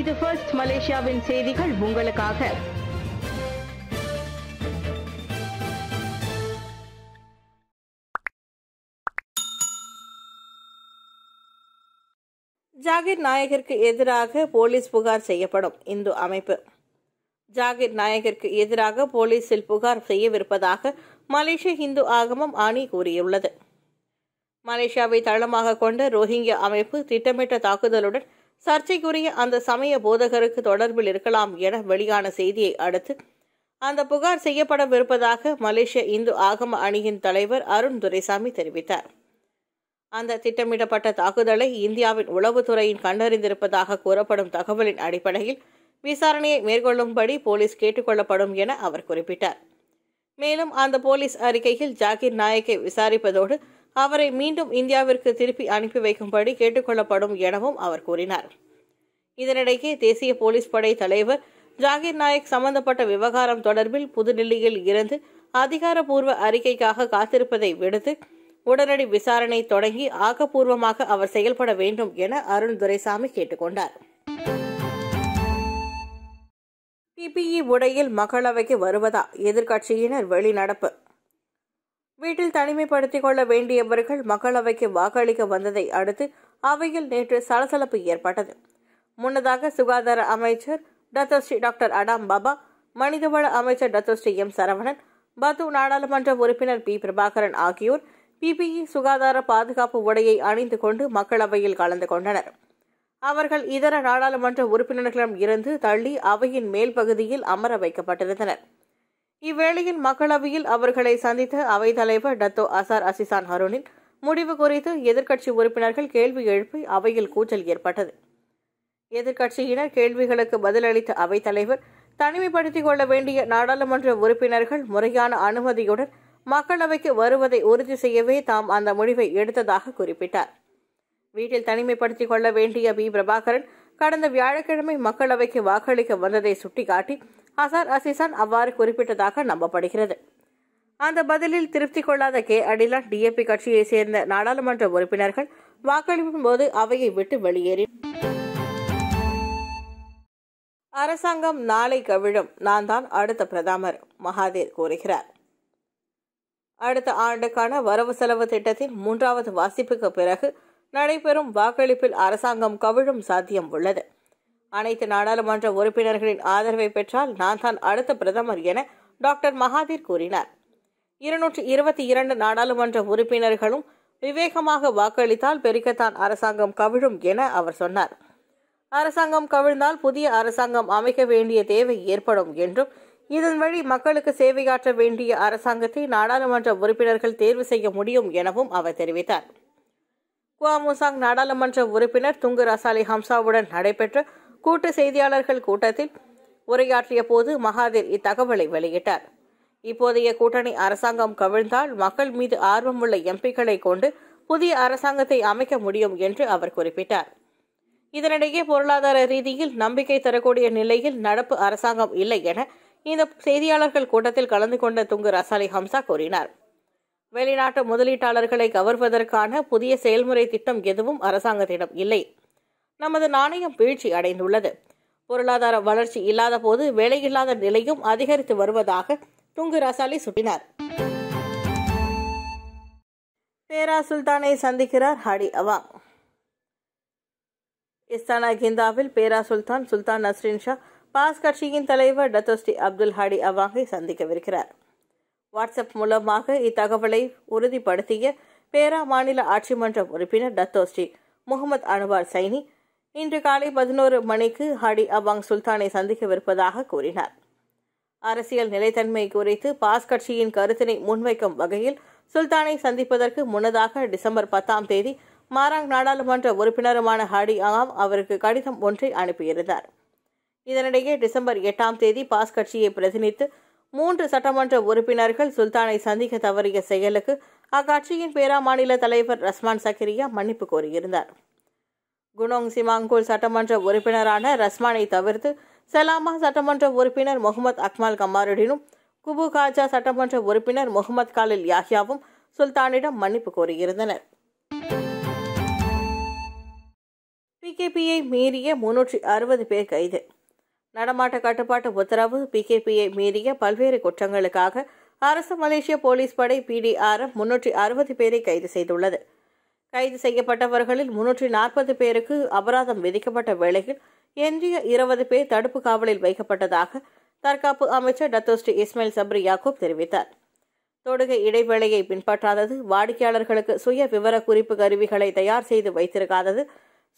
இது ஃபர்ஸ்ட் மலேசியாவின் செய்திகள் உங்களுக்காக ஜாகிர் நாயகருக்கு எதிராக போலீஸ் புகார் செய்யப்படும் இந்து அமைப்பு ஜாகிர் நாயகருக்கு எதிராக போலீஸில் புகார் செய்யவிருப்பதாக மலேசிய இந்து ஆகமம் ஆணி கூறியுள்ளது மலேசியாவை தளமாக கொண்ட ரோஹிங்கியா அமைப்பு திட்டமிட்ட தாக்குதலுடன் சர்ச்சைக்குரிய அந்த சமய போதகருக்கு தொடர்பில் இருக்கலாம் என வெளியான செய்தியை அடுத்து அந்த புகார் செய்யப்படவிருப்பதாக மலேசிய இந்து ஆகம அணியின் தலைவர் அருண் துரைசாமி தெரிவித்தார் அந்த திட்டமிடப்பட்ட தாக்குதலை இந்தியாவின் உளவுத்துறையின் கண்டறிந்திருப்பதாக கூறப்படும் தகவலின் அடிப்படையில் விசாரணையை மேற்கொள்ளும்படி போலீஸ் கேட்டுக்கொள்ளப்படும் என அவர் குறிப்பிட்டார் மேலும் அந்த போலீஸ் அறிக்கையில் ஜாகிர் நாயக்கை விசாரிப்பதோடு அவரை மீண்டும் இந்தியாவிற்கு திருப்பி அனுப்பி வைக்கும்படி கேட்டுக்கொள்ளப்படும் எனவும் அவர் கூறினார் இதனிடையே தேசிய போலீஸ் படை தலைவர் ஜாகிர் நாயக் சம்பந்தப்பட்ட விவகாரம் தொடர்பில் புதுடெல்லியில் இருந்து அதிகாரப்பூர்வ அறிக்கைக்காக காத்திருப்பதை விடுத்து உடனடி விசாரணை தொடங்கி ஆக்கப்பூர்வமாக அவர் செயல்பட வேண்டும் என அருண் துரைசாமி கேட்டுக்கொண்டார் பிபிஇ உடையில் மக்களவைக்கு வருவதா எதிர்கட்சியினர் வெளிநடப்பு வீட்டில் தனிமைப்படுத்திக் கொள்ள வேண்டியவர்கள் மக்களவைக்கு வாக்களிக்க வந்ததை அடுத்து அவையில் நேற்று சலசலப்பு ஏற்பட்டது முன்னதாக சுகாதார அமைச்சர் டத்தஸ்ரீ டாக்டர் அடாம் பாபா மனிதவள அமைச்சர் டத்தஸ்ரீ எம் சரவணன் பத்து நாடாளுமன்ற உறுப்பினர் பி பிரபாகரன் ஆகியோர் பிபிஇ சுகாதார பாதுகாப்பு உடையை அணிந்து கொண்டு மக்களவையில் கலந்து கொண்டனர் அவர்கள் இதர நாடாளுமன்ற உறுப்பினர்களிடம் இருந்து தள்ளி அவையின் மேல் பகுதியில் அமர வைக்கப்பட்டிருந்தனர் இவ்வேளையில் மக்களவையில் அவர்களை சந்தித்த தலைவர் டத்தோ அசார் அசிசான் ஹருனின் முடிவு குறித்து எதிர்க்கட்சி உறுப்பினர்கள் கேள்வி எழுப்பி அவையில் கூச்சல் ஏற்பட்டது எதிர்க்கட்சியினர் கேள்விகளுக்கு பதிலளித்த அவைத்தலைவர் தனிமைப்படுத்திக் கொள்ள வேண்டிய நாடாளுமன்ற உறுப்பினர்கள் முறையான அனுமதியுடன் மக்களவைக்கு வருவதை உறுதி செய்யவே தாம் அந்த முடிவை எடுத்ததாக குறிப்பிட்டார் வீட்டில் தனிமைப்படுத்திக் கொள்ள வேண்டிய பி பிரபாகரன் கடந்த வியாழக்கிழமை மக்களவைக்கு வாக்களிக்க வந்ததை சுட்டிக்காட்டி ஹசான் அசிசான் அவ்வாறு குறிப்பிட்டதாக நம்பப்படுகிறது அந்த பதிலில் திருப்தி கொள்ளாத கே அடிலா டிஏபி கட்சியை சேர்ந்த நாடாளுமன்ற உறுப்பினர்கள் வாக்களிப்பின் போது அவையை விட்டு வெளியேறி அரசாங்கம் நாளை கவிழும் நான் தான் அடுத்த பிரதமர் மகாதேர் கூறுகிறார் அடுத்த ஆண்டுக்கான வரவு செலவு திட்டத்தின் மூன்றாவது வாசிப்புக்கு பிறகு நடைபெறும் வாக்களிப்பில் அரசாங்கம் கவிழும் சாத்தியம் உள்ளது அனைத்து நாடாளுமன்ற உறுப்பினர்களின் ஆதரவை பெற்றால் நான் தான் அடுத்த பிரதமர் என டாக்டர் மகாதீர் கூறினார் இருநூற்றி இருபத்தி இரண்டு நாடாளுமன்ற உறுப்பினர்களும் விவேகமாக வாக்களித்தால் பெருக்கத்தான் அரசாங்கம் கவிழும் என அவர் சொன்னார் அரசாங்கம் கவிழ்ந்தால் புதிய அரசாங்கம் அமைக்க வேண்டிய தேவை ஏற்படும் என்றும் இதன் வழி மக்களுக்கு சேவையாற்ற வேண்டிய அரசாங்கத்தை நாடாளுமன்ற உறுப்பினர்கள் தேர்வு செய்ய முடியும் எனவும் அவர் தெரிவித்தார் குவாமுசாங் நாடாளுமன்ற உறுப்பினர் துங்கு ரசாலி ஹம்சாவுடன் நடைபெற்ற கூட்டு செய்தியாளர்கள் கூட்டத்தில் உரையாற்றிய போது மகாதீர் இத்தகவலை வெளியிட்டார் இப்போதைய கூட்டணி அரசாங்கம் கவிழ்ந்தால் மக்கள் மீது ஆர்வமுள்ள எம்பிக்களை கொண்டு புதிய அரசாங்கத்தை அமைக்க முடியும் என்று அவர் குறிப்பிட்டார் இதனிடையே பொருளாதார ரீதியில் நம்பிக்கை தரக்கூடிய நிலையில் நடப்பு அரசாங்கம் இல்லை என இந்த செய்தியாளர்கள் கூட்டத்தில் கலந்து கொண்ட துங்கு ரசாலி ஹம்சா கூறினார் வெளிநாட்டு முதலீட்டாளர்களை கவர்வதற்கான புதிய செயல்முறை திட்டம் எதுவும் அரசாங்கத்திடம் இல்லை நமது நாணயம் வீழ்ச்சி அடைந்துள்ளது பொருளாதார வளர்ச்சி இல்லாத போது வேலையில்லாத நிலையும் அதிகரித்து வருவதாக துங்கு ரசாலி சுட்டினார் பேரா சுல்தானை சந்திக்கிறார் ஹடி அவா இஸ்தானா கிந்தாவில் பேரா சுல்தான் சுல்தான் நஸ்ரின் ஷா பாஸ் கட்சியின் தலைவர் டத்தோஸ்டி அப்துல் ஹாடி அவாங்கை சந்திக்கவிருக்கிறார் வாட்ஸ்அப் மூலமாக இத்தகவலை உறுதிப்படுத்திய பேரா மாநில ஆட்சி மன்ற உறுப்பினர் டத்தோஸ்டி முகமது அனுவார் சைனி இன்று காலை பதினோரு மணிக்கு ஹடி அபாங் சுல்தானை சந்திக்கவிருப்பதாக கூறினார் அரசியல் நிலைத்தன்மை குறித்து பாஸ் கட்சியின் கருத்தினை முன்வைக்கும் வகையில் சுல்தானை சந்திப்பதற்கு முன்னதாக டிசம்பர் பத்தாம் தேதி மாராங் நாடாளுமன்ற உறுப்பினருமான ஹாடி ஆம் அவருக்கு கடிதம் ஒன்றை அனுப்பியிருந்தார் இதனிடையே டிசம்பர் எட்டாம் தேதி பாஸ் கட்சியை பிரதிநிதித்து மூன்று சட்டமன்ற உறுப்பினர்கள் சுல்தானை சந்திக்க தவறிய செயலுக்கு அக்கட்சியின் பேரா மாநில தலைவர் ரஸ்மான் சக்கரியா மன்னிப்பு கோரியிருந்தார் குனோங் சிமாங்கூல் சட்டமன்ற உறுப்பினரான ரஸ்மானை தவிர்த்து சலாமா சட்டமன்ற உறுப்பினர் முகமது அக்மால் கமாருடினும் குபு காஜா சட்டமன்ற உறுப்பினர் முகமது காலில் யாஹியாவும் சுல்தானிடம் மன்னிப்பு கோரியிருந்தனர் பிகேபியை மீறிய முன்னூற்றி அறுபது பேர் கைது நடமாட்ட கட்டுப்பாட்டு உத்தரவு பிகேபியை மீறிய பல்வேறு குற்றங்களுக்காக அரசு மலேசிய போலீஸ் படை பிடிஆர்எஃப் முன்னூற்றி அறுபது பேரை கைது செய்துள்ளது கைது செய்யப்பட்டவர்களில் முன்னூற்றி நாற்பது பேருக்கு அபராதம் விதிக்கப்பட்ட வேளையில் எஞ்சிய இருபது பேர் தடுப்பு காவலில் வைக்கப்பட்டதாக தற்காப்பு அமைச்சர் டத்தோஸ்ரீ இஸ்மாயில் சப்ரி யாக்கூப் தெரிவித்தார் தொடுகை இடைவேளையை பின்பற்றாதது வாடிக்கையாளர்களுக்கு சுய விவர குறிப்பு கருவிகளை தயார் செய்து வைத்திருக்காதது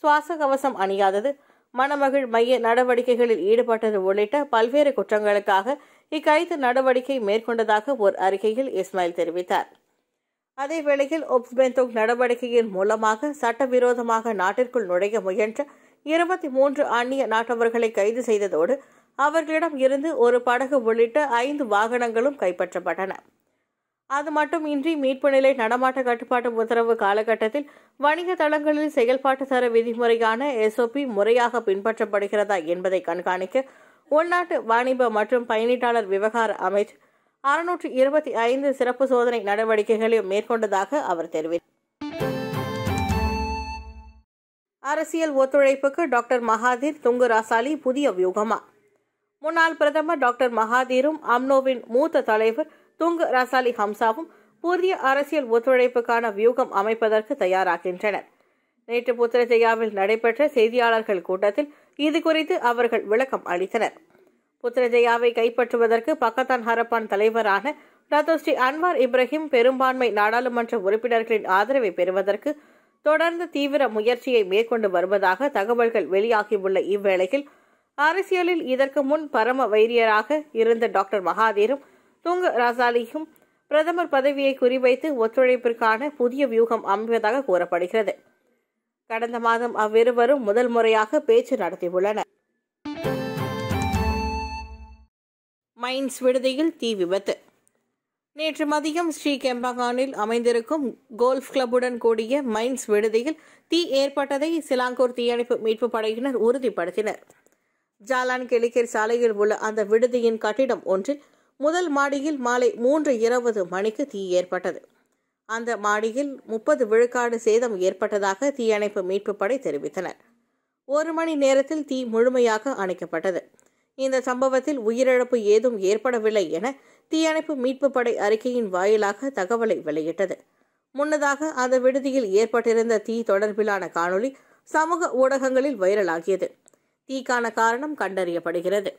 சுவாச கவசம் அணியாதது மணமகள் மைய நடவடிக்கைகளில் ஈடுபட்டது உள்ளிட்ட பல்வேறு குற்றங்களுக்காக இக்கைது நடவடிக்கை மேற்கொண்டதாக ஒரு அறிக்கையில் இஸ்மாயில் தெரிவித்தார் அதே வேளையில் ஒப்ஸ் நடவடிக்கையின் மூலமாக சட்டவிரோதமாக நாட்டிற்குள் நுழைய முயன்ற இருபத்தி மூன்று அந்நிய நாட்டவர்களை கைது செய்ததோடு அவர்களிடம் இருந்து ஒரு படகு உள்ளிட்ட ஐந்து வாகனங்களும் கைப்பற்றப்பட்டன அது மட்டுமின்றி மீட்பு நிலை நடமாட்ட கட்டுப்பாட்டு உத்தரவு காலகட்டத்தில் வணிக தளங்களில் செயல்பாட்டு தர விதிமுறையான எஸ்ஓபி முறையாக பின்பற்றப்படுகிறதா என்பதை கண்காணிக்க உள்நாட்டு வாணிப மற்றும் பயணீட்டாளர் விவகார அமைச்சர் அறுநூற்றி இருபத்தி ஐந்து சிறப்பு சோதனை நடவடிக்கைகளையும் மேற்கொண்டதாக அவர் தெரிவித்தார் அரசியல் ஒத்துழைப்புக்கு டாக்டர் மகாதீர் துங்கு ராசாலி புதிய வியூகமா முன்னாள் பிரதமர் டாக்டர் மகாதீரும் அம்னோவின் மூத்த தலைவர் துங்கு ரசாலி ஹம்சாவும் புதிய அரசியல் ஒத்துழைப்புக்கான வியூகம் அமைப்பதற்கு தயாராகின்றனர் நேற்று புத்திரத்தையாவில் நடைபெற்ற செய்தியாளர்கள் கூட்டத்தில் இது குறித்து அவர்கள் விளக்கம் அளித்தனர் புத்திரஜயாவை கைப்பற்றுவதற்கு பக்கத்தான் ஹரப்பான் தலைவரான டாக்டர் ஸ்ரீ அன்வார் இப்ராஹிம் பெரும்பான்மை நாடாளுமன்ற உறுப்பினர்களின் ஆதரவை பெறுவதற்கு தொடர்ந்து தீவிர முயற்சியை மேற்கொண்டு வருவதாக தகவல்கள் வெளியாகியுள்ள இவ்வேளையில் அரசியலில் இதற்கு முன் பரம வைரியராக இருந்த டாக்டர் மகாதீரும் துங்க ராசாலியும் பிரதமர் பதவியை குறிவைத்து ஒத்துழைப்பிற்கான புதிய வியூகம் அமைவதாக கூறப்படுகிறது கடந்த மாதம் அவ்விருவரும் முதல் முறையாக பேச்சு நடத்தியுள்ளனர் மைன்ஸ் விடுதியில் தீ விபத்து நேற்று மதியம் ஸ்ரீ கெம்பகானில் அமைந்திருக்கும் கோல்ஃப் கிளப்புடன் கூடிய மைன்ஸ் விடுதியில் தீ ஏற்பட்டதை சிலாங்கூர் தீயணைப்பு மீட்பு படையினர் உறுதிப்படுத்தினர் ஜாலான் கெலிக்கர் சாலையில் உள்ள அந்த விடுதியின் கட்டிடம் ஒன்றில் முதல் மாடியில் மாலை மூன்று இருபது மணிக்கு தீ ஏற்பட்டது அந்த மாடியில் முப்பது விழுக்காடு சேதம் ஏற்பட்டதாக தீயணைப்பு மீட்பு படை தெரிவித்தனர் ஒரு மணி நேரத்தில் தீ முழுமையாக அணைக்கப்பட்டது இந்த சம்பவத்தில் உயிரிழப்பு ஏதும் ஏற்படவில்லை என தீயணைப்பு மீட்பு படை அறிக்கையின் வாயிலாக தகவலை வெளியிட்டது முன்னதாக அந்த விடுதியில் ஏற்பட்டிருந்த தீ தொடர்பிலான காணொளி சமூக ஊடகங்களில் வைரலாகியது தீக்கான காரணம் கண்டறியப்படுகிறது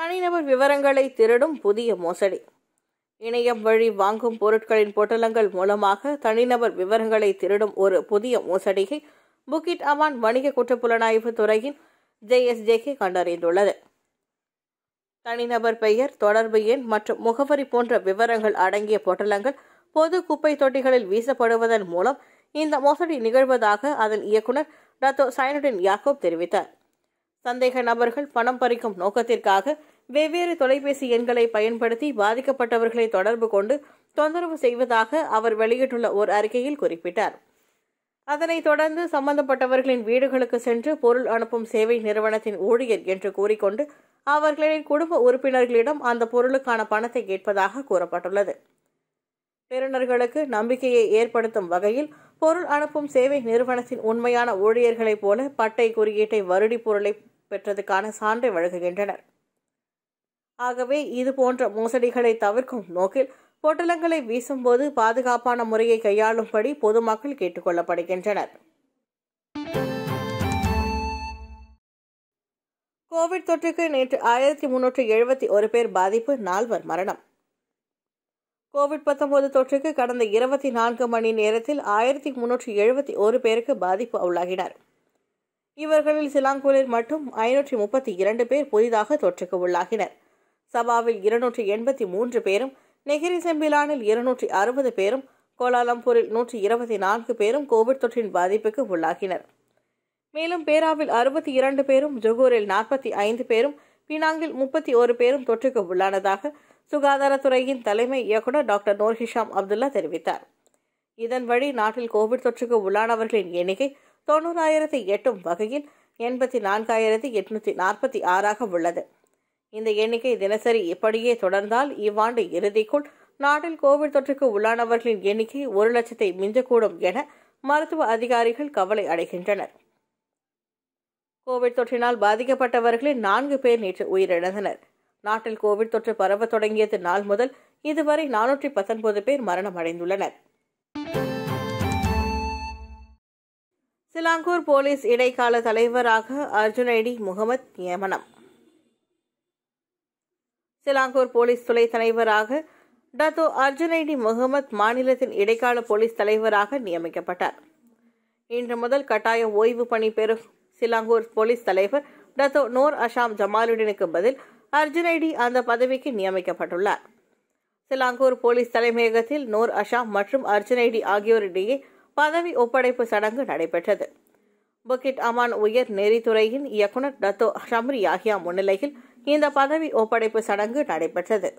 தனிநபர் விவரங்களை திருடும் புதிய மோசடி இணையம் வழி வாங்கும் பொருட்களின் பொட்டலங்கள் மூலமாக தனிநபர் விவரங்களை திருடும் ஒரு புதிய மோசடியை புகிட் அமான் வணிக புலனாய்வு துறையின் ஜேஎஸ்ஜேகே கண்டறிந்துள்ளது தனிநபர் பெயர் தொடர்பு எண் மற்றும் முகவரி போன்ற விவரங்கள் அடங்கிய பொட்டலங்கள் பொது குப்பை தொட்டிகளில் வீசப்படுவதன் மூலம் இந்த மோசடி நிகழ்வதாக அதன் இயக்குனர் ரத்தோ சைனுடன் யாக்கோப் தெரிவித்தார் சந்தேக நபர்கள் பணம் பறிக்கும் நோக்கத்திற்காக வெவ்வேறு தொலைபேசி எண்களை பயன்படுத்தி பாதிக்கப்பட்டவர்களை தொடர்பு கொண்டு தொந்தரவு செய்வதாக அவர் வெளியிட்டுள்ள ஒரு அறிக்கையில் குறிப்பிட்டார் அதனைத் தொடர்ந்து சம்பந்தப்பட்டவர்களின் வீடுகளுக்கு சென்று பொருள் அனுப்பும் சேவை நிறுவனத்தின் ஊழியர் என்று கூறிக்கொண்டு அவர்களின் குடும்ப உறுப்பினர்களிடம் அந்த பொருளுக்கான பணத்தை கேட்பதாக கூறப்பட்டுள்ளது பெறுநர்களுக்கு நம்பிக்கையை ஏற்படுத்தும் வகையில் பொருள் அனுப்பும் சேவை நிறுவனத்தின் உண்மையான ஊழியர்களைப் போல பட்டை குறியீட்டை வருடி பொருளை பெற்றதுக்கான சான்றை வழங்குகின்றனர் ஆகவே இது போன்ற மோசடிகளை தவிர்க்கும் நோக்கில் பொட்டலங்களை வீசும்போது பாதுகாப்பான முறையை கையாளும்படி பொதுமக்கள் கேட்டுக்கொள்ளப்படுகின்றனர் கோவிட் தொற்றுக்கு நேற்று ஆயிரத்தி முன்னூற்று எழுபத்தி ஒரு பேர் பாதிப்பு நால்வர் மரணம் கோவிட் தொற்றுக்கு கடந்த இருபத்தி நான்கு மணி நேரத்தில் ஆயிரத்தி முன்னூற்று எழுபத்தி ஒரு பேருக்கு பாதிப்பு உள்ளாகினர் இவர்களில் சிலாங்கூரில் மட்டும் ஐநூற்றி முப்பத்தி இரண்டு பேர் புதிதாக தொற்றுக்கு உள்ளாகினர் சபாவில் இருநூற்றி எண்பத்தி மூன்று பேரும் நெகிரி செம்பிலானில் இருநூற்றி அறுபது பேரும் கோலாலம்பூரில் நூற்றி இருபத்தி நான்கு பேரும் கோவிட் தொற்றின் பாதிப்புக்கு உள்ளாகினர் மேலும் பேராவில் அறுபத்தி இரண்டு பேரும் ஜொகூரில் நாற்பத்தி ஐந்து பேரும் பினாங்கில் முப்பத்தி ஒரு பேரும் தொற்றுக்கு உள்ளானதாக சுகாதாரத்துறையின் தலைமை இயக்குநர் டாக்டர் நோர்ஹிஷாம் ஹிஷாம் அப்துல்லா தெரிவித்தார் இதன் வழி நாட்டில் கோவிட் தொற்றுக்கு உள்ளானவர்களின் எண்ணிக்கை தொண்ணூறாயிரத்தி எட்டும் வகையில் எண்பத்தி நான்காயிரத்தி எட்நூத்தி நாற்பத்தி ஆறாக உள்ளது இந்த எண்ணிக்கை தினசரி இப்படியே தொடர்ந்தால் இவ்வாண்டு இறுதிக்குள் நாட்டில் கோவிட் தொற்றுக்கு உள்ளானவர்களின் எண்ணிக்கை ஒரு லட்சத்தை மிஞ்சக்கூடும் என மருத்துவ அதிகாரிகள் கவலை அடைகின்றனர் கோவிட் தொற்றினால் பாதிக்கப்பட்டவர்களில் நான்கு பேர் நேற்று உயிரிழந்தனர் நாட்டில் கோவிட் தொற்று பரவ தொடங்கியது நாள் முதல் இதுவரை நானூற்றி பத்தொன்பது பேர் மரணம் அடைந்துள்ளனர் சிலாங்கூர் போலீஸ் இடைக்கால தலைவராக அர்ஜுனைடி முகமது நியமனம் சிலாங்கூர் போலீஸ் துணை தலைவராக டத்தோ அர்ஜுனைடி முகமத் மாநிலத்தின் இடைக்கால போலீஸ் தலைவராக நியமிக்கப்பட்டார் இன்று முதல் கட்டாய ஓய்வு பணி பெறும் சிலாங்கூர் போலீஸ் தலைவர் டத்தோ நோர் அஷாம் ஜமாலுடனுக்கு பதில் அர்ஜுனைடி அந்த பதவிக்கு நியமிக்கப்பட்டுள்ளார் சிலாங்கூர் போலீஸ் தலைமையகத்தில் நோர் அஷாம் மற்றும் அர்ஜுனைடி ஆகியோரிடையே பதவி ஒப்படைப்பு சடங்கு நடைபெற்றது புக்கிட் அமான் உயர் நெறித்துறையின் இயக்குநர் டத்தோ ஷம்ரி ஆகியா முன்னிலையில் இந்த பதவி ஒப்படைப்பு சடங்கு நடைபெற்றது